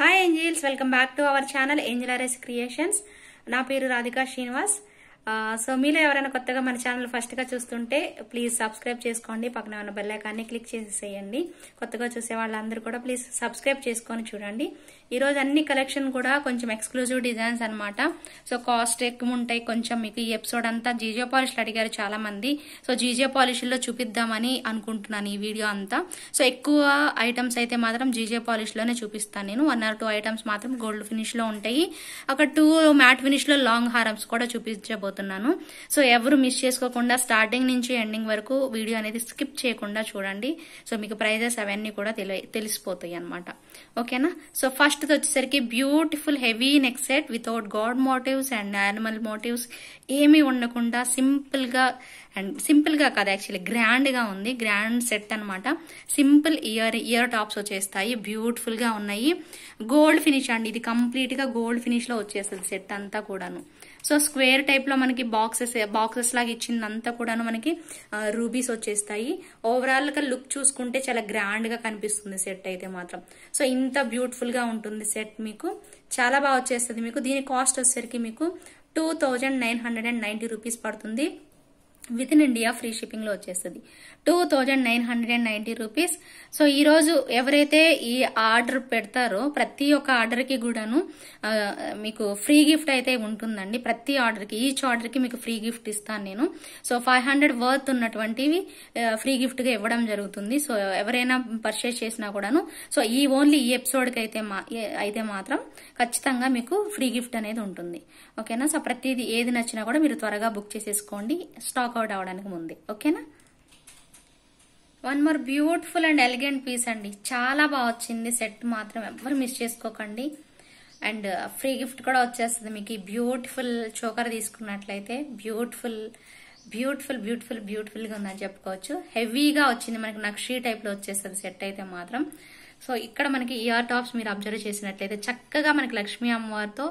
hi angels welcome back to our channel angel creations నా పేరు Radhika Srinivas so మీలో ఎవరైనా కొత్తగా మన ఛానల్ ఫస్ట్గా చూస్తుంటే ప్లీజ్ సబ్స్క్రైబ్ చేసుకోండి పక్కన ఉన్న బెల్లైకాన్ని క్లిక్ చేసేయండి కొత్తగా చూసే వాళ్ళందరూ కూడా ప్లీజ్ సబ్స్క్రైబ్ చేసుకొని చూడండి ఈరోజు అన్ని కలెక్షన్ కూడా కొంచెం ఎక్స్క్లూజివ్ డిజైన్స్ అనమాట సో కాస్ట్ ఎక్కువ ఉంటాయి కొంచెం మీకు ఈ ఎపిసోడ్ అంతా జీజో పాలిష్లు అడిగారు చాలా మంది సో జీజో పాలిష్లో చూపిద్దామని అనుకుంటున్నాను ఈ వీడియో అంతా సో ఎక్కువ ఐటమ్స్ అయితే మాత్రం జీజే పాలిష్లోనే చూపిస్తాను నేను వన్ ఆర్ టూ ఐటమ్స్ మాత్రం గోల్డ్ ఫినిష్లో ఉంటాయి అక్కడ టూ మ్యాట్ ఫినిష్లో లాంగ్ హారమ్స్ కూడా చూపించబోతున్నాను చెప్పబోతున్నాను సో ఎవరు మిస్ చేసుకోకుండా స్టార్టింగ్ నుంచి ఎండింగ్ వరకు వీడియో అనేది స్కిప్ చేయకుండా చూడండి సో మీకు ప్రైజెస్ అవన్నీ కూడా తెలిసిపోతాయి అనమాట ఓకేనా సో ఫస్ట్ వచ్చేసరికి beautiful heavy neck set without god motives and animal motives ఏమీ ఉండకుండా సింపుల్గా అండ్ సింపుల్గా కాదు యాక్చువల్లీ గ్రాండ్గా ఉంది గ్రాండ్ సెట్ అనమాట సింపుల్ ఇయర్ ఇయర్ టాప్స్ వచ్చేస్తాయి బ్యూటిఫుల్గా ఉన్నాయి గోల్డ్ ఫినిష్ అండి ఇది కంప్లీట్గా గోల్డ్ ఫినిష్లో వచ్చేస్తుంది సెట్ అంతా కూడాను సో స్క్వేర్ టైప్లో మనకి బాక్సెస్ బాక్సెస్ లాగా ఇచ్చిందంతా కూడాను మనకి రూబీస్ వచ్చేస్తాయి ఓవరాల్గా లుక్ చూసుకుంటే చాలా గ్రాండ్గా కనిపిస్తుంది సెట్ అయితే మాత్రం సో ఇంత బ్యూటిఫుల్గా ఉంటుంది సెట్ మీకు చాలా బాగా వచ్చేస్తుంది మీకు దీని కాస్ట్ వచ్చేసరికి మీకు two thousand nine hundred and ninety rupees పడుతుంది విత్ ఇన్ ఇండియా ఫ్రీ షిప్పింగ్లో వచ్చేస్తుంది two thousand nine hundred and ninety rupees so ఈరోజు ఎవరైతే ఈ ఆర్డర్ పెడతారో ప్రతి ఒక్క ఆర్డర్కి కూడాను మీకు ఫ్రీ గిఫ్ట్ అయితే ఉంటుందండి ప్రతి ఆర్డర్కి ఈచ్ ఆర్డర్కి మీకు ఫ్రీ గిఫ్ట్ ఇస్తాను నేను సో ఫైవ్ హండ్రెడ్ వర్త్ ఉన్నటువంటివి ఫ్రీ గిఫ్ట్గా ఇవ్వడం జరుగుతుంది సో ఎవరైనా పర్చేస్ చేసినా కూడాను సో ఈ ఓన్లీ ఈ ఎపిసోడ్కి అయితే మా అయితే మాత్రం ఖచ్చితంగా మీకు ఫ్రీ గిఫ్ట్ అనేది ఉంటుంది ఓకేనా సో ప్రతిది ఏది నచ్చినా కూడా మీరు త్వరగా బుక్ చేసేసుకోండి స్టాక్ వర్కౌట్ అవడానికి ముందు ఓకేనా one more beautiful and elegant piece అండి చాలా బాగా వచ్చింది సెట్ మాత్రం ఎవ్వరు మిస్ చేసుకోకండి అండ్ ఫ్రీ గిఫ్ట్ కూడా వచ్చేస్తుంది మీకు ఈ బ్యూటిఫుల్ చోకర్ తీసుకున్నట్లయితే బ్యూటిఫుల్ బ్యూటిఫుల్ బ్యూటిఫుల్ బ్యూటిఫుల్గా ఉందని చెప్పుకోవచ్చు హెవీగా వచ్చింది మనకి నక్షీ టైప్లో వచ్చేస్తుంది సెట్ అయితే మాత్రం సో ఇక్కడ మనకి ఇయర్ టాప్స్ మీరు అబ్జర్వ్ చేసినట్లయితే చక్కగా మనకి లక్ష్మీ అమ్మవారితో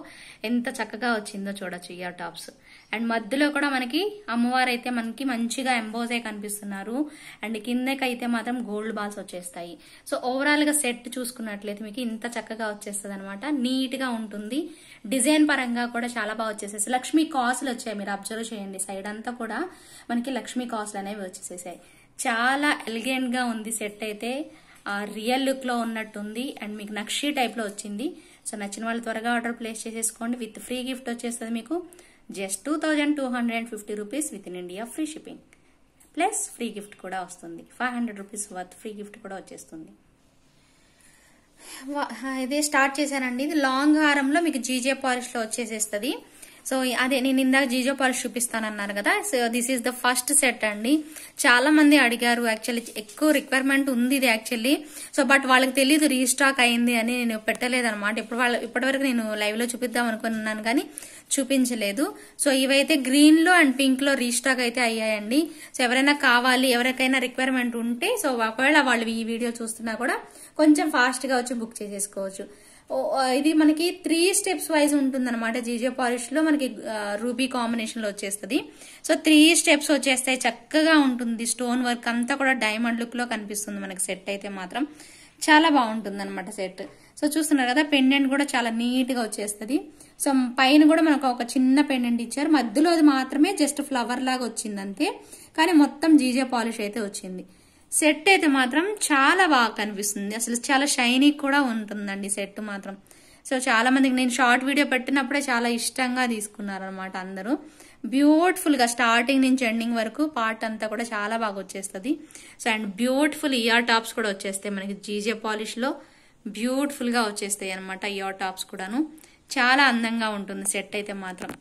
ఎంత చక్కగా వచ్చిందో చూడొచ్చు ఇయర్ టాప్స్ అండ్ మధ్యలో కూడా మనకి అమ్మవారు అయితే మనకి మంచిగా ఎంబోజ్ అయి కనిపిస్తున్నారు అండ్ కిందకైతే మాత్రం గోల్డ్ బాల్స్ వచ్చేస్తాయి సో ఓవరాల్ గా సెట్ చూసుకున్నట్లయితే మీకు ఇంత చక్కగా వచ్చేస్తుంది అనమాట నీట్ గా ఉంటుంది డిజైన్ పరంగా కూడా చాలా బాగా వచ్చేసేసి లక్ష్మీ కాసులు వచ్చాయి మీరు అబ్జర్వ్ చేయండి సైడ్ అంతా కూడా మనకి లక్ష్మీ కాసులు అనేవి వచ్చేసేసాయి చాలా ఎలిగెంట్ గా ఉంది సెట్ అయితే రియల్ లుక్ లో ఉన్నట్టుంది అండ్ మీకు నక్షీ టైప్ లో వచ్చింది సో నచ్చిన వాళ్ళు త్వరగా ఆర్డర్ ప్లేస్ చేసేసుకోండి విత్ ఫ్రీ గిఫ్ట్ వచ్చేస్తుంది మీకు just two thousand two hundred and fifty rupees with in India free shipping plus free gift కూడా వస్తుంది five hundred rupees worth free gift కూడా వచ్చేస్తుంది ఇదే స్టార్ట్ చేశానండి ఇది లాంగ్ హారంలో మీకు జీజే పాలిష్లో వచ్చేసేస్తుంది సో అదే నేను ఇందాక జీజో పాలిష్ చూపిస్తానన్నారు కదా so this is the first set అండి చాలా మంది అడిగారు యాక్చువల్లీ ఎక్కువ రిక్వైర్మెంట్ ఉంది ఇది యాక్చువల్లీ సో బట్ వాళ్ళకి తెలియదు రీస్టాక్ అయింది అని నేను పెట్టలేదు అనమాట ఇప్పుడు వాళ్ళ ఇప్పటివరకు నేను లైవ్ లో చూపిద్దాం అనుకున్నాను కానీ చూపించలేదు సో ఇవైతే గ్రీన్ లో అండ్ పింక్ లో రీస్టాక్ అయితే అయ్యాయండి సో ఎవరైనా కావాలి ఎవరికైనా రిక్వైర్మెంట్ ఉంటే సో ఒకవేళ వాళ్ళు ఈ వీడియో చూస్తున్నా కూడా కొంచెం ఫాస్ట్ గా వచ్చి బుక్ చేసేసుకోవచ్చు ఇది మనకి త్రీ స్టెప్స్ వైజ్ ఉంటుంది అనమాట జీజో పాలిష్ లో మనకి రూబీ కాంబినేషన్ లో వచ్చేస్తుంది సో త్రీ స్టెప్స్ వచ్చేస్తాయి చక్కగా ఉంటుంది స్టోన్ వర్క్ అంతా కూడా డైమండ్ లుక్ లో కనిపిస్తుంది మనకి సెట్ అయితే మాత్రం చాలా బాగుంటుంది అనమాట సెట్ సో చూస్తున్నారు కదా పెండెంట్ కూడా చాలా నీట్ గా వచ్చేస్తుంది సో పైన కూడా మనకు ఒక చిన్న పెండెంట్ ఇచ్చారు మధ్యలో అది మాత్రమే జస్ట్ ఫ్లవర్ లాగా వచ్చింది అంతే కానీ మొత్తం జీజే పాలిష్ అయితే వచ్చింది సెట్ అయితే మాత్రం చాలా బాగా కనిపిస్తుంది అసలు చాలా షైనీ కూడా ఉంటుందండి సెట్ మాత్రం సో చాలా మందికి నేను షార్ట్ వీడియో పెట్టినప్పుడే చాలా ఇష్టంగా తీసుకున్నారనమాట అందరూ బ్యూటిఫుల్గా స్టార్టింగ్ నుంచి ఎండింగ్ వరకు పార్ట్ అంతా కూడా చాలా బాగా వచ్చేస్తుంది so and beautiful ear tops కూడా వచ్చేస్తాయి మనకి జీజే పాలిష్లో బ్యూటిఫుల్గా వచ్చేస్తాయి అనమాట ఇయర్ టాప్స్ కూడాను చాలా అందంగా ఉంటుంది సెట్ అయితే మాత్రం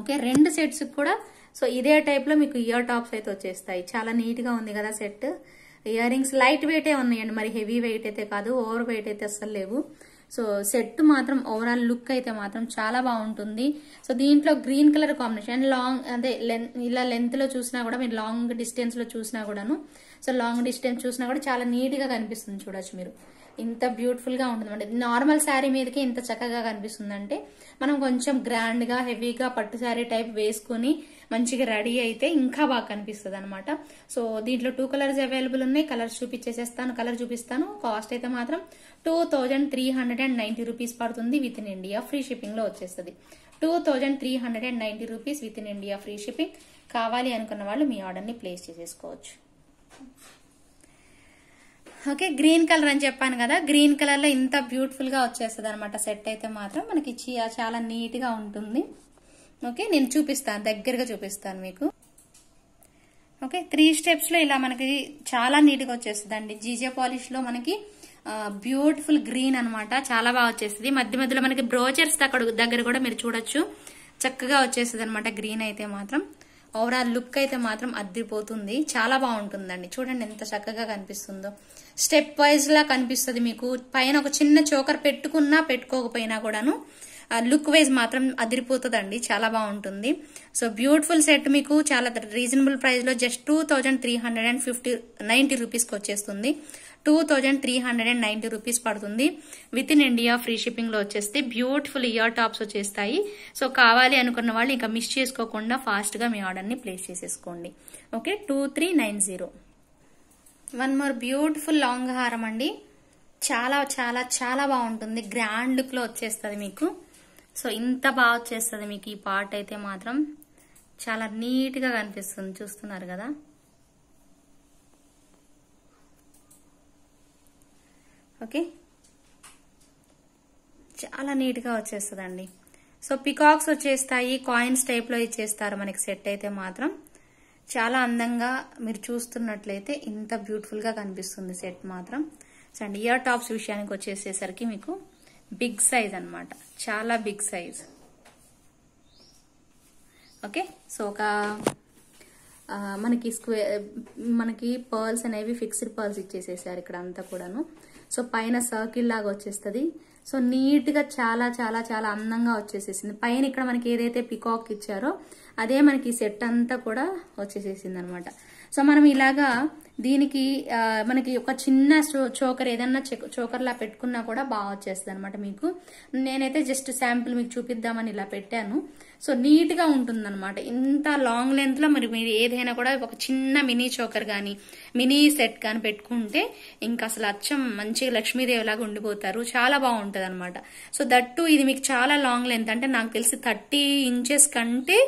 ఓకే రెండు సెట్స్ కూడా సో ఇదే టైప్లో మీకు ఇయర్ టాప్స్ అయితే వచ్చేస్తాయి చాలా నీట్గా ఉంది కదా సెట్ ఇయర్ రింగ్స్ లైట్ వెయిటే ఉన్నాయండి మరి హెవీ వెయిట్ అయితే కాదు ఓవర్ వెయిట్ అయితే అస్సలు లేవు సో సెట్ మాత్రం ఓవరాల్ లుక్ అయితే మాత్రం చాలా బాగుంటుంది సో దీంట్లో గ్రీన్ కలర్ కాంబినేషన్ లాంగ్ అదే ఇలా లెంత్లో చూసినా కూడా మీరు లాంగ్ డిస్టెన్స్లో చూసినా కూడాను సో లాంగ్ డిస్టెన్స్ చూసినా కూడా చాలా నీట్గా కనిపిస్తుంది చూడొచ్చు మీరు ఇంత బ్యూటిఫుల్గా ఉంటుందండి నార్మల్ శారీ మీదకి ఇంత చక్కగా కనిపిస్తుందంటే మనం కొంచెం గ్రాండ్గా హెవీగా పట్టు శారీ టైప్ వేసుకుని మంచిగా రెడీ అయితే ఇంకా బాగా కనిపిస్తుంది అనమాట సో దీంట్లో టూ కలర్స్ అవైలబుల్ ఉన్నాయి కలర్స్ చూపించేసేస్తాను కలర్ చూపిస్తాను కాస్ట్ అయితే మాత్రం two thousand three hundred and ninety rupees పడుతుంది విత్ ఇన్ ఇండియా ఫ్రీ లో వచ్చేస్తుంది two thousand three hundred and ninety rupees with in India free shipping కావాలి అనుకున్న వాళ్ళు మీ ఆర్డర్ని ప్లేస్ చేసేసుకోవచ్చు ఓకే గ్రీన్ కలర్ అని చెప్పాను కదా గ్రీన్ కలర్లో ఇంత బ్యూటిఫుల్గా వచ్చేస్తుంది అనమాట సెట్ అయితే మాత్రం మనకి చాలా నీట్గా ఉంటుంది ఓకే నేను చూపిస్తాను దగ్గరగా చూపిస్తాను మీకు ఓకే త్రీ స్టెప్స్లో ఇలా మనకి చాలా నీట్గా వచ్చేస్తుందండి జీజే పాలిష్లో మనకి బ్యూటిఫుల్ గ్రీన్ అనమాట చాలా బాగా వచ్చేస్తుంది మధ్య మధ్యలో మనకి బ్రోచర్స్ అక్కడ దగ్గర కూడా మీరు చూడొచ్చు చక్కగా వచ్చేస్తుంది అనమాట గ్రీన్ అయితే మాత్రం ఓవరాల్ లుక్ అయితే మాత్రం అద్దిపోతుంది చాలా బాగుంటుందండి చూడండి ఎంత చక్కగా కనిపిస్తుందో స్టెప్ వైజ్ లా కనిపిస్తుంది మీకు పైన ఒక చిన్న చోకర్ పెట్టుకున్నా పెట్టుకోకపోయినా కూడాను లుక్ వైజ్ మాత్రం అదిరిపోతుందండి చాలా బాగుంటుంది సో బ్యూటిఫుల్ సెట్ మీకు చాలా రీజనబుల్ ప్రైస్లో just two thousand three hundred and fifty ninety రూపీస్కి వచ్చేస్తుంది two thousand three hundred and ninety rupees పడుతుంది విత్ ఇన్ ఇండియా ఫ్రీ షిప్పింగ్లో వచ్చేస్తే బ్యూటిఫుల్ ఇయర్ టాప్స్ వచ్చేస్తాయి సో కావాలి అనుకున్న వాళ్ళు ఇంకా మిస్ చేసుకోకుండా ఫాస్ట్గా మీ ఆర్డర్ని ప్లేస్ చేసేసుకోండి okay two three nine zero one more beautiful long హారం అండి చాలా చాలా చాలా బాగుంటుంది గ్రాండ్ లుక్లో వచ్చేస్తుంది మీకు సో ఇంత బాగా వచ్చేస్తుంది మీకు ఈ పార్ట్ అయితే మాత్రం చాలా నీట్గా కనిపిస్తుంది చూస్తున్నారు కదా ఓకే చాలా నీట్గా వచ్చేస్తుందండి సో పికాక్స్ వచ్చేస్తాయి కాయిన్స్ టైప్లో ఇచ్చేస్తారు మనకి సెట్ అయితే మాత్రం చాలా అందంగా మీరు చూస్తున్నట్లయితే ఇంత బ్యూటిఫుల్గా కనిపిస్తుంది సెట్ మాత్రం సో అండ్ ఇయర్ టాప్స్ విషయానికి వచ్చేసేసరికి మీకు బిగ్ సైజ్ అనమాట చాలా బిగ్ సైజ్ ఓకే సో ఒక మనకి స్క్వే మనకి పర్ల్స్ అనేవి ఫిక్స్డ్ పర్ల్స్ ఇచ్చేసేసారు ఇక్కడ అంతా కూడాను సో పైన సర్కిల్ లాగా వచ్చేస్తుంది సో నీట్గా చాలా చాలా చాలా అందంగా వచ్చేసేసింది పైన ఇక్కడ మనకి ఏదైతే పికాక్ ఇచ్చారో అదే మనకి సెట్ అంతా కూడా వచ్చేసేసింది అనమాట సో మనం ఇలాగా దీనికి మనకి ఒక చిన్న చోకర్ ఏదన్నా చోకర్లా పెట్టుకున్నా కూడా బాగా వచ్చేస్తుంది అనమాట మీకు నేనైతే జస్ట్ శాంపుల్ మీకు చూపిద్దామని ఇలా పెట్టాను సో నీట్గా అనమాట ఇంత లాంగ్ లెంత్లో మరి మీరు ఏదైనా కూడా ఒక చిన్న మినీ చోకర్ కానీ మినీ సెట్ కానీ పెట్టుకుంటే ఇంకా అసలు అచ్చం మంచి లక్ష్మీదేవిలాగా ఉండిపోతారు చాలా బాగుంటుంది అనమాట సో దట్టు ఇది మీకు చాలా లాంగ్ లెంత్ అంటే నాకు తెలిసి థర్టీ ఇంచెస్ కంటే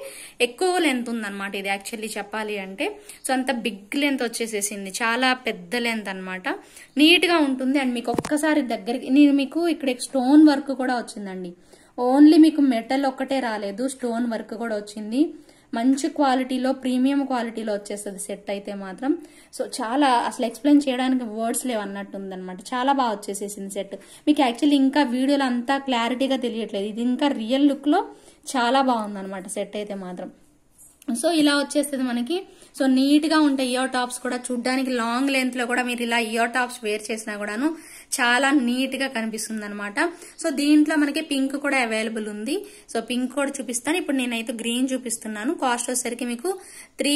ఎక్కువ లెంత్ ఉందన్నమాట ఇది యాక్చువల్లీ చెప్పాలి అంటే సో అంత బిగ్ లెంత్ వచ్చేసేసింది వచ్చింది చాలా పెద్ద లెంత్ అనమాట నీట్గా ఉంటుంది అండ్ మీకు ఒక్కసారి దగ్గరికి నేను మీకు ఇక్కడ స్టోన్ వర్క్ కూడా వచ్చిందండి ఓన్లీ మీకు మెటల్ ఒక్కటే రాలేదు స్టోన్ వర్క్ కూడా వచ్చింది మంచి క్వాలిటీలో ప్రీమియం క్వాలిటీలో వచ్చేస్తుంది సెట్ అయితే మాత్రం సో చాలా అసలు ఎక్స్ప్లెయిన్ చేయడానికి వర్డ్స్ లేవు అన్నట్టు ఉందన్నమాట చాలా బాగా వచ్చేసేసింది సెట్ మీకు యాక్చువల్లీ ఇంకా వీడియోలు అంతా క్లారిటీగా తెలియట్లేదు ఇది ఇంకా రియల్ లుక్లో చాలా అనమాట సెట్ అయితే మాత్రం సో ఇలా వచ్చేస్తుంది మనకి సో నీట్ గా ఉంటాయి ఇయర్ టాప్స్ కూడా చూడ్డానికి లాంగ్ లెంత్ లో కూడా మీరు ఇలా ఇయర్ టాప్స్ వేర్ చేసినా కూడాను చాలా నీట్ గా కనిపిస్తుంది అనమాట సో దీంట్లో మనకి పింక్ కూడా అవైలబుల్ ఉంది సో పింక్ కూడా చూపిస్తాను ఇప్పుడు నేనైతే గ్రీన్ చూపిస్తున్నాను కాస్ట్ వచ్చేసరికి మీకు త్రీ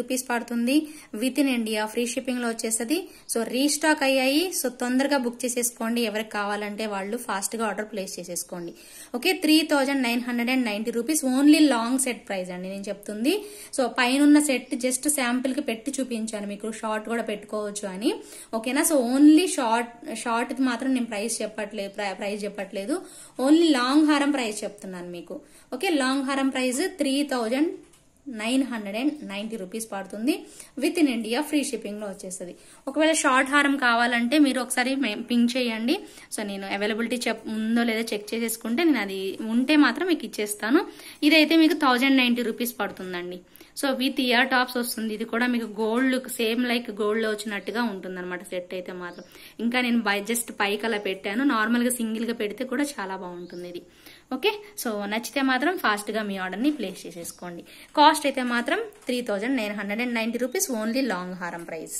రూపీస్ పడుతుంది విత్ ఇన్ ఇండియా ఫ్రీ షిప్పింగ్లో వచ్చేసది సో రీస్టాక్ అయ్యాయి సో తొందరగా బుక్ చేసేసుకోండి ఎవరికి కావాలంటే వాళ్ళు ఫాస్ట్గా ఆర్డర్ ప్లేస్ చేసేసుకోండి okay three rupees only long set price అండి నేను చెప్తుంది సో పైన సెట్ జస్ట్ కి పెట్టి చూపించాను మీకు షార్ట్ కూడా పెట్టుకోవచ్చు అని ఓకేనా so only only short short మాత్రం నేను ప్రైస్ చెప్పట్లేదు ప్రైస్ చెప్పట్లేదు ఓన్లీ లాంగ్ హారం ప్రైస్ చెప్తున్నాను మీకు ఓకే లాంగ్ హారం price three thousand nine hundred and ninety rupees పడుతుంది విత్ ఇన్ ఇండియా ఫ్రీ షిప్పింగ్లో వచ్చేస్తుంది ఒకవేళ షార్ట్ హారం కావాలంటే మీరు ఒకసారి పింక్ చేయండి సో నేను అవైలబిలిటీ చెప్ ఉందో లేదో చెక్ చేసేసుకుంటే నేను అది ఉంటే మాత్రం మీకు ఇచ్చేస్తాను ఇదైతే మీకు థౌజండ్ నైంటీ రూపీస్ పడుతుందండి సో విత్ ఇయర్ టాప్స్ వస్తుంది ఇది కూడా మీకు గోల్డ్ సేమ్ లైక్ గోల్డ్ వచ్చినట్టుగా ఉంటుంది అనమాట సెట్ అయితే మాత్రం ఇంకా నేను బై జస్ట్ పైకి అలా పెట్టాను నార్మల్గా సింగిల్గా పెడితే కూడా చాలా బాగుంటుంది ఇది ఓకే సో నచ్చితే మాత్రం ఫాస్ట్గా మీ ఆర్డర్ని ప్లేస్ చేసేసుకోండి కాస్ట్ అయితే మాత్రం three thousand nine hundred and ninety rupees only long హారం ప్రైస్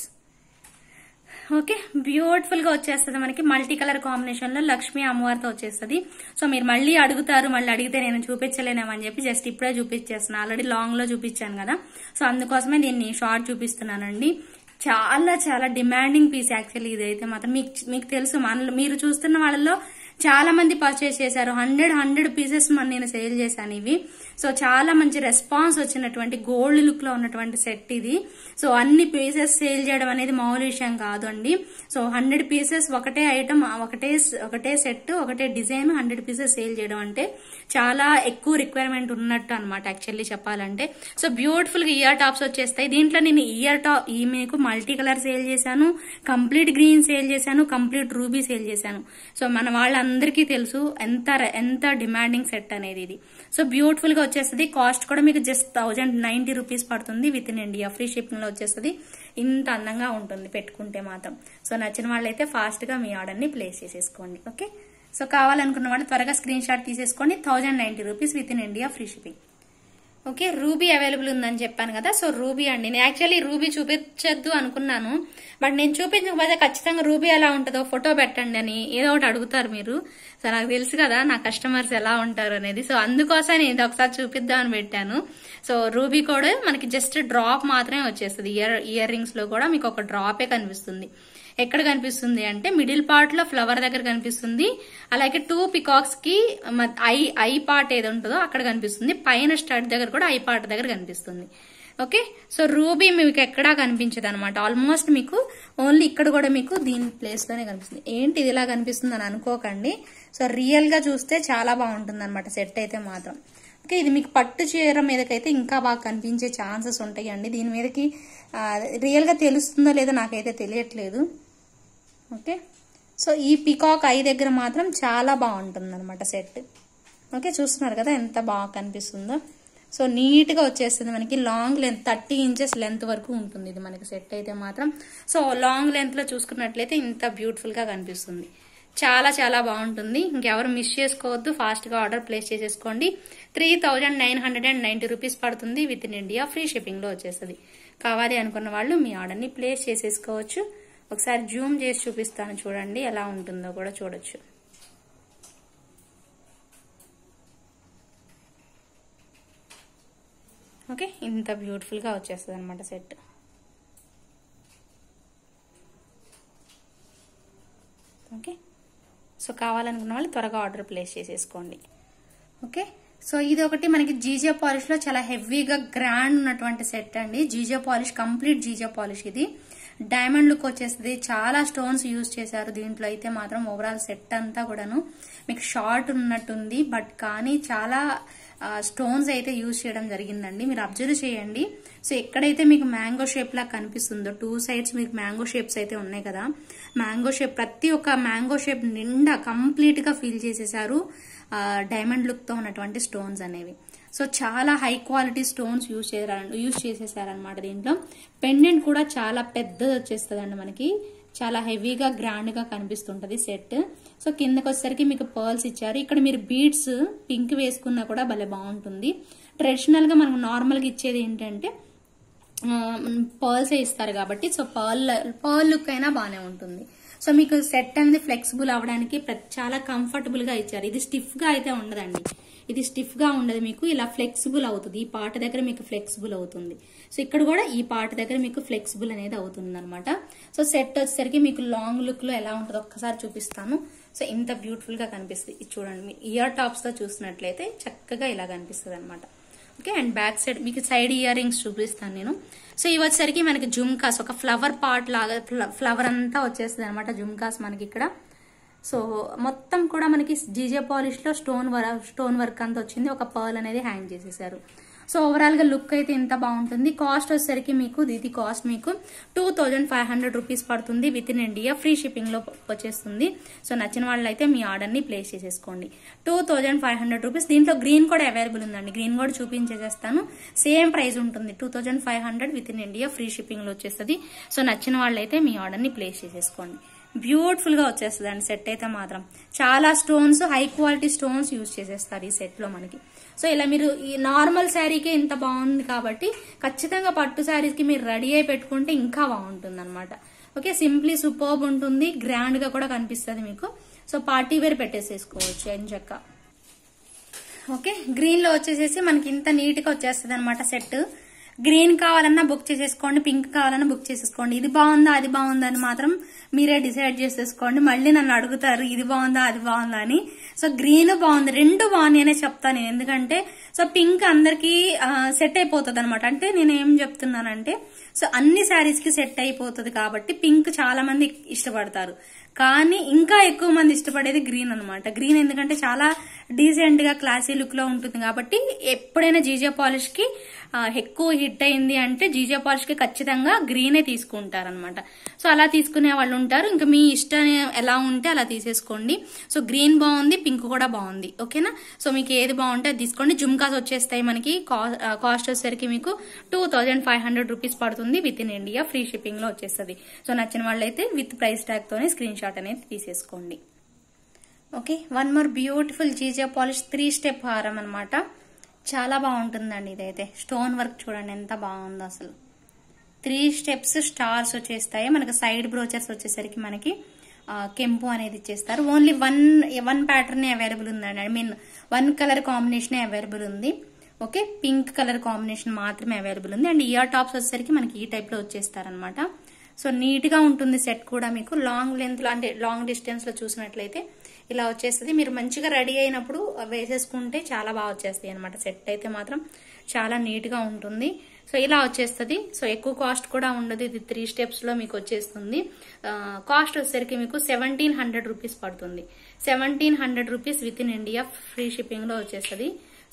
ఓకే బ్యూటిఫుల్ గా వచ్చేస్తుంది మనకి మల్టీ కలర్ కాంబినేషన్ లో లక్ష్మీ అమ్మవారితో వచ్చేస్తుంది సో మీరు మళ్ళీ అడుగుతారు మళ్ళీ అడిగితే నేను చూపించలేనేమని చెప్పి జస్ట్ ఇప్పుడే చూపించేస్తున్నా ఆల్రెడీ లాంగ్ లో చూపించాను కదా సో అందుకోసమే దీన్ని షార్ట్ చూపిస్తున్నానండి చాలా చాలా డిమాండింగ్ పీస్ యాక్చువల్లీ ఇదైతే మాత్రం మీకు మీకు తెలుసు మన మీరు చూస్తున్న వాళ్ళలో చాలా మంది పర్చేస్ చేశారు హండ్రెడ్ హండ్రెడ్ పీసెస్ నేను సేల్ చేశాను ఇవి సో చాలా మంచి రెస్పాన్స్ వచ్చినటువంటి గోల్డ్ లుక్ లో ఉన్నటువంటి సెట్ ఇది సో అన్ని పీసెస్ సేల్ చేయడం అనేది మామూలు విషయం కాదండి సో హండ్రెడ్ పీసెస్ ఒకటే ఐటమ్ ఒకటే ఒకటే సెట్ ఒకటే డిజైన్ హండ్రెడ్ పీసెస్ సేల్ చేయడం అంటే చాలా ఎక్కువ రిక్వైర్మెంట్ ఉన్నట్టు అనమాట యాక్చువల్లీ చెప్పాలంటే సో బ్యూటిఫుల్ గా ఇయర్ టాప్స్ వచ్చేస్తాయి దీంట్లో నేను ఇయర్ టాప్ ఈ మీకు మల్టీ కలర్ సేల్ చేశాను కంప్లీట్ గ్రీన్ సేల్ చేశాను కంప్లీట్ రూబీ సేల్ చేశాను సో మన వాళ్ళందరికీ తెలుసు ఎంత ఎంత డిమాండింగ్ సెట్ అనేది ఇది సో బ్యూటిఫుల్ గా వచ్చేస్తుంది కాస్ట్ కూడా మీకు జస్ట్ థౌజండ్ నైన్టీ రూపీస్ పడుతుంది with in India free shipping లో వచ్చేస్తుంది ఇంత అందంగా ఉంటుంది పెట్టుకుంటే మాత్రం సో నచ్చిన వాళ్ళైతే ఫాస్ట్ గా మీ ఆర్డర్ ని ప్లేస్ చేసేసుకోండి ఓకే సో కావాలనుకున్న వాళ్ళు త్వరగా స్క్రీన్ షాట్ తీసేసుకోండి thousand ninety rupees with in India free shipping okay ruby available ఉందని చెప్పాను కదా సో రూబీ అండి నేను యాక్చువల్లీ రూబీ చూపించద్దు అనుకున్నాను బట్ నేను చూపించకపోతే ఖచ్చితంగా రూబీ ఎలా ఉంటుందో ఫోటో పెట్టండి అని ఏదో ఒకటి అడుగుతారు మీరు సో నాకు తెలుసు కదా నా కస్టమర్స్ ఎలా ఉంటారు అనేది సో అందుకోసం నేను ఒకసారి చూపిద్దామని పెట్టాను సో రూబీ కూడా మనకి జస్ట్ డ్రాప్ మాత్రమే వచ్చేస్తుంది ఇయర్ ఇయర్ రింగ్స్లో కూడా మీకు ఒక డ్రాపే కనిపిస్తుంది ఎక్కడ కనిపిస్తుంది అంటే మిడిల్ పార్ట్ లో ఫ్లవర్ దగ్గర కనిపిస్తుంది అలాగే టూ పికాక్స్ కి ఐ ఐ పార్ట్ ఏది ఉంటుందో అక్కడ కనిపిస్తుంది పైన స్టార్ట్ దగ్గర కూడా ఐ పార్ట్ దగ్గర కనిపిస్తుంది ఓకే సో రూబీ మీకు ఎక్కడా కనిపించదు అనమాట ఆల్మోస్ట్ మీకు ఓన్లీ ఇక్కడ కూడా మీకు దీని ప్లేస్ లోనే కనిపిస్తుంది ఏంటి ఇది ఇలా కనిపిస్తుంది అని అనుకోకండి సో రియల్గా చూస్తే చాలా బాగుంటుంది అనమాట సెట్ అయితే మాత్రం ఓకే ఇది మీకు పట్టు చీర మీదకైతే ఇంకా బాగా కనిపించే ఛాన్సెస్ ఉంటాయి అండి దీని మీదకి రియల్గా తెలుస్తుందో లేదో నాకైతే తెలియట్లేదు ఓకే సో ఈ పికాక్ ఐ దగ్గర మాత్రం చాలా బాగుంటుంది అనమాట సెట్ ఓకే చూస్తున్నారు కదా ఎంత బాగా కనిపిస్తుందో సో నీట్గా వచ్చేస్తుంది మనకి long length thirty inches length వరకు ఉంటుంది ఇది మనకి సెట్ అయితే మాత్రం సో లాంగ్ లెంత్లో చూసుకున్నట్లయితే ఇంత బ్యూటిఫుల్గా కనిపిస్తుంది చాలా చాలా బాగుంటుంది ఇంకెవరు మిస్ చేసుకోవద్దు ఫాస్ట్గా ఆర్డర్ ప్లేస్ చేసేసుకోండి three thousand nine hundred and ninety rupees పడుతుంది విత్ ఇన్ ఇండియా ఫ్రీ షిప్పింగ్లో వచ్చేస్తుంది కావాలి అనుకున్న వాళ్ళు మీ ఆర్డర్ని ప్లేస్ చేసేసుకోవచ్చు ఒకసారి జూమ్ చేసి చూపిస్తాను చూడండి ఎలా ఉంటుందో కూడా చూడొచ్చు ఓకే ఇంత బ్యూటిఫుల్గా వచ్చేస్తుంది అనమాట సెట్ ఓకే సో కావాలనుకున్న వాళ్ళు త్వరగా ఆర్డర్ ప్లేస్ చేసేసుకోండి ఓకే సో ఇది ఒకటి మనకి జీజే పాలిష్లో చాలా హెవీగా గ్రాండ్ ఉన్నటువంటి సెట్ అండి GJ polish complete GJ polish ఇది డైమండ్ లుక్ వచ్చేసింది చాలా స్టోన్స్ యూజ్ చేశారు దీంట్లో అయితే మాత్రం ఓవరాల్ సెట్ అంతా కూడాను మీకు షార్ట్ ఉన్నట్టుంది బట్ కానీ చాలా స్టోన్స్ అయితే యూజ్ చేయడం జరిగిందండి మీరు అబ్జర్వ్ చేయండి సో ఎక్కడైతే మీకు మ్యాంగో షేప్ లా కనిపిస్తుందో టూ సైడ్స్ మీకు మ్యాంగో షేప్స్ అయితే ఉన్నాయి కదా మ్యాంగో షేప్ ప్రతి ఒక్క మ్యాంగో షేప్ నిండా కంప్లీట్ గా ఫిల్ చేసేసారు డైమండ్ లుక్తో ఉన్నటువంటి స్టోన్స్ అనేవి సో చాలా హై క్వాలిటీ స్టోన్స్ యూజ్ చేశారు యూజ్ చేసేసారనమాట దీంట్లో పెండెంట్ కూడా చాలా పెద్దది వచ్చేస్తుంది మనకి చాలా హెవీగా గ్రాండ్గా కనిపిస్తుంటది సెట్ సో కిందకి వచ్చేసరికి మీకు పర్ల్స్ ఇచ్చారు ఇక్కడ మీరు బీడ్స్ పింక్ వేసుకున్నా కూడా భలే బాగుంటుంది ట్రెడిషనల్గా మనం నార్మల్గా ఇచ్చేది ఏంటంటే పర్ల్సే ఇస్తారు కాబట్టి సో పర్ల్ పర్ల్ లుక్ అయినా బాగానే ఉంటుంది సో మీకు సెట్ అనేది ఫ్లెక్సిబుల్ అవడానికి చాలా కంఫర్టబుల్గా ఇచ్చారు ఇది స్టిఫ్గా అయితే ఉండదండి ఇది స్టిఫ్గా ఉండదు మీకు ఇలా ఫ్లెక్సిబుల్ అవుతుంది ఈ పాట దగ్గర మీకు ఫ్లెక్సిబుల్ అవుతుంది సో ఇక్కడ కూడా ఈ పాట దగ్గర మీకు ఫ్లెక్సిబుల్ అనేది అవుతుంది అనమాట సో సెట్ వచ్చేసరికి మీకు లాంగ్ లుక్లో ఎలా ఉంటుందో ఒక్కసారి చూపిస్తాను సో ఇంత బ్యూటిఫుల్ గా కనిపిస్తుంది ఇది చూడండి ఇయర్ టాప్స్ తో చూసినట్లయితే చక్కగా ఇలా కనిపిస్తుంది అనమాట ఓకే అండ్ బ్యాక్ సైడ్ మీకు సైడ్ ఇయర్ రింగ్స్ చూపిస్తాను నేను సో ఇవి వచ్చేసరికి మనకి జుమ్కాస్ ఒక ఫ్లవర్ పార్ట్ లాగా ఫ్లవర్ అంతా వచ్చేస్తుంది అనమాట జుమ్కాస్ మనకి ఇక్కడ సో మొత్తం కూడా మనకి జీజే పాలిష్లో స్టోన్ వర్ స్టోన్ వర్క్ అంతా వచ్చింది ఒక పర్ల్ అనేది హ్యాంగ్ చేసేసారు సో ఓవరాల్గా లుక్ అయితే ఇంత బాగుంటుంది కాస్ట్ వచ్చేసరికి మీకు ఇది కాస్ట్ మీకు two thousand five hundred rupees పడుతుంది విత్ ఇన్ ఇండియా ఫ్రీ షిప్పింగ్లో వచ్చేస్తుంది సో నచ్చిన వాళ్ళు అయితే మీ ఆర్డర్ని ప్లేస్ చేసేసుకోండి two thousand five hundred rupees దీంట్లో గ్రీన్ కూడా అవైలబుల్ ఉందండి గ్రీన్ కూడా చూపించేస్తాను సేమ్ ప్రైస్ ఉంటుంది two thousand five hundred with in India free షిప్పింగ్లో వచ్చేస్తుంది సో నచ్చిన వాళ్ళు అయితే మీ ఆర్డర్ని ప్లేస్ చేసేసుకోండి బ్యూటిఫుల్ గా వచ్చేస్తుంది అండి సెట్ అయితే మాత్రం చాలా stones high quality stones use చేసేస్తారు ఈ సెట్ లో మనకి సో ఇలా మీరు ఈ నార్మల్ శారీకే ఇంత బాగుంది కాబట్టి ఖచ్చితంగా పట్టు శారీకి మీరు రెడీ అయి పెట్టుకుంటే ఇంకా బాగుంటుంది అనమాట ఓకే సింప్లీ సూపర్బ్ ఉంటుంది గ్రాండ్గా కూడా కనిపిస్తుంది మీకు సో పార్టీ వేర్ పెట్టేసేసుకోవచ్చు చెక్క ఓకే లో వచ్చేసేసి మనకి ఇంత నీట్గా వచ్చేస్తుంది అనమాట సెట్ గ్రీన్ కావాలన్నా బుక్ చేసేసుకోండి పింక్ కావాలన్నా బుక్ చేసేసుకోండి ఇది బాగుందా అది బాగుందా అని మాత్రం మీరే డిసైడ్ చేసేసుకోండి మళ్ళీ నన్ను అడుగుతారు ఇది బాగుందా అది బాగుందా అని సో గ్రీన్ బాగుంది రెండు బాగుంది అనే చెప్తాను నేను ఎందుకంటే సో పింక్ అందరికీ సెట్ అయిపోతుంది అనమాట అంటే నేను ఏం చెప్తున్నానంటే సో అన్ని శారీస్ కి సెట్ అయిపోతుంది కాబట్టి పింక్ చాలా మంది ఇష్టపడతారు కానీ ఇంకా ఎక్కువ మంది ఇష్టపడేది గ్రీన్ అనమాట గ్రీన్ ఎందుకంటే చాలా డీసెంట్ గా క్లాసీ లుక్ లో ఉంటుంది కాబట్టి ఎప్పుడైనా జీజే పాలిష్ కి ఎక్కువ హిట్ అయింది అంటే జీజే పాలిష్ కి ఖచ్చితంగా గ్రీనే తీసుకుంటారనమాట సో అలా తీసుకునే వాళ్ళు ఉంటారు ఇంకా మీ ఇష్టం ఎలా ఉంటే అలా తీసేసుకోండి సో గ్రీన్ బాగుంది పింక్ కూడా బాగుంది ఓకేనా సో మీకు ఏది బాగుంటే అది తీసుకోండి జుమ్కాస్ వచ్చేస్తాయి మనకి కాస్ట్ వచ్చేసరికి మీకు two thousand five hundred rupees పడుతుంది with in India free shipping లో వచ్చేస్తుంది సో నచ్చిన వాళ్ళైతే విత్ ప్రైస్ ట్యాగ్ తోనే స్క్రీన్ షాట్ అనేది తీసేసుకోండి okay one more beautiful GJ polish three step హారం అనమాట చాలా బాగుంటుందండి ఇదైతే స్టోన్ వర్క్ చూడండి ఎంత బాగుందో అసలు త్రీ స్టెప్స్ స్టార్స్ వచ్చేస్తాయి మనకి సైడ్ బ్రోచర్స్ వచ్చేసరికి మనకి కెంపు అనేది ఇచ్చేస్తారు ఓన్లీ వన్ వన్ ప్యాటర్నే అవైలబుల్ ఉందండి ఐ మీన్ వన్ కలర్ కాంబినేషనే అవైలబుల్ ఉంది ఓకే పింక్ కలర్ కాంబినేషన్ మాత్రమే అవైలబుల్ ఉంది అండ్ ఇయర్ టాప్స్ వచ్చేసరికి మనకి ఈ టైప్లో వచ్చేస్తారనమాట సో నీట్గా ఉంటుంది సెట్ కూడా మీకు లాంగ్ లెంత్లో అంటే లాంగ్ డిస్టెన్స్లో చూసినట్లయితే ఇలా వచ్చేస్తుంది మీరు మంచిగా రెడీ అయినప్పుడు వేసేసుకుంటే చాలా బాగా వచ్చేస్తాయి అనమాట సెట్ అయితే మాత్రం చాలా నీట్గా ఉంటుంది సో ఇలా వచ్చేస్తుంది సో ఎక్కువ కాస్ట్ కూడా ఉండదు ఇది త్రీ స్టెప్స్లో మీకు వచ్చేస్తుంది కాస్ట్ వచ్చేసరికి మీకు సెవెంటీన్ హండ్రెడ్ రూపీస్ పడుతుంది seventeen hundred rupees with in India free షిప్పింగ్లో వచ్చేస్తుంది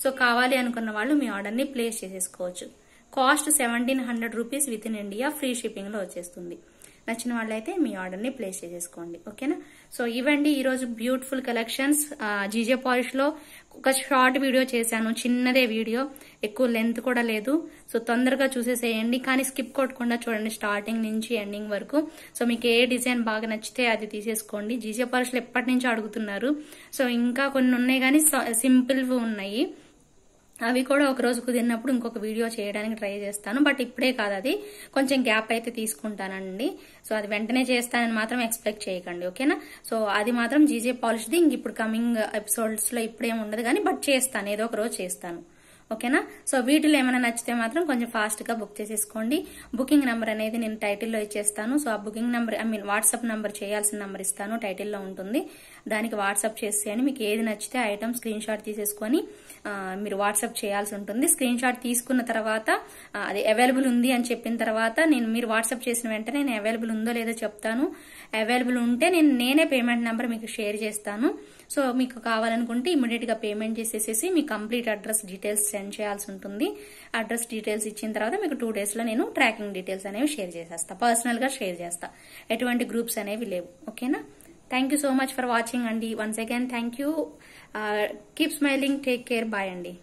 సో కావాలి అనుకున్న వాళ్ళు మీ ఆర్డర్ని ప్లేస్ చేసేసుకోవచ్చు cost seventeen hundred rupees with in India free షిప్పింగ్లో వచ్చేస్తుంది నచ్చిన వాళ్ళైతే మీ ఆర్డర్ని ప్లేస్ చేసేసుకోండి ఓకేనా సో ఇవండి ఈరోజు బ్యూటిఫుల్ కలెక్షన్స్ జీజే లో ఒక షార్ట్ వీడియో చేశాను చిన్నదే వీడియో ఎక్కువ లెంత్ కూడా లేదు సో తొందరగా చూసేసేయండి కానీ స్కిప్ కొట్టకుండా చూడండి స్టార్టింగ్ నుంచి ఎండింగ్ వరకు సో మీకు ఏ డిజైన్ బాగా నచ్చితే అది తీసేసుకోండి జీజే పాలిష్లు ఎప్పటి నుంచి అడుగుతున్నారు సో ఇంకా కొన్ని ఉన్నాయి కానీ సింపుల్ ఉన్నాయి అవి కూడా ఒక రోజుకు కుదిరినప్పుడు ఇంకొక వీడియో చేయడానికి ట్రై చేస్తాను బట్ ఇప్పుడే కాదు అది కొంచెం గ్యాప్ అయితే తీసుకుంటానండి సో అది వెంటనే చేస్తానని మాత్రం ఎక్స్పెక్ట్ చేయకండి ఓకేనా సో అది మాత్రం జీజే పాలిష్ది ఇంక ఇప్పుడు కమింగ్ లో ఇప్పుడేం ఉండదు కానీ బట్ చేస్తాను ఏదో ఒక రోజు చేస్తాను ఓకేనా సో వీటిలో ఏమైనా నచ్చితే మాత్రం కొంచెం ఫాస్ట్గా బుక్ చేసేసుకోండి బుకింగ్ నెంబర్ అనేది నేను టైటిల్లో ఇచ్చేస్తాను సో ఆ booking number I mean WhatsApp number చేయాల్సిన నెంబర్ ఇస్తాను టైటిల్లో ఉంటుంది దానికి వాట్సాప్ అని మీకు ఏది నచ్చితే ఐటమ్ స్క్రీన్ షాట్ తీసేసుకొని మీరు వాట్సాప్ చేయాల్సి ఉంటుంది స్క్రీన్ షాట్ తీసుకున్న తర్వాత అది అవైలబుల్ ఉంది అని చెప్పిన తర్వాత నేను మీరు వాట్సాప్ చేసిన వెంటనే నేను అవైలబుల్ ఉందో లేదో చెప్తాను అవైలబుల్ ఉంటే నేను నేనే పేమెంట్ నెంబర్ మీకు షేర్ చేస్తాను సో మీకు కావాలనుకుంటే గా పేమెంట్ చేసేసేసి మీ కంప్లీట్ అడ్రస్ డీటెయిల్స్ సెండ్ చేయాల్సి ఉంటుంది అడ్రస్ డీటెయిల్స్ ఇచ్చిన తర్వాత మీకు టూ డేస్లో నేను ట్రాకింగ్ డీటెయిల్స్ అనేవి షేర్ చేసేస్తా పర్సనల్గా షేర్ చేస్తా ఎటువంటి గ్రూప్స్ అనేవి లేవు ఓకేనా thank you so much for watching అండి once again thank you keep smiling take care bye అండి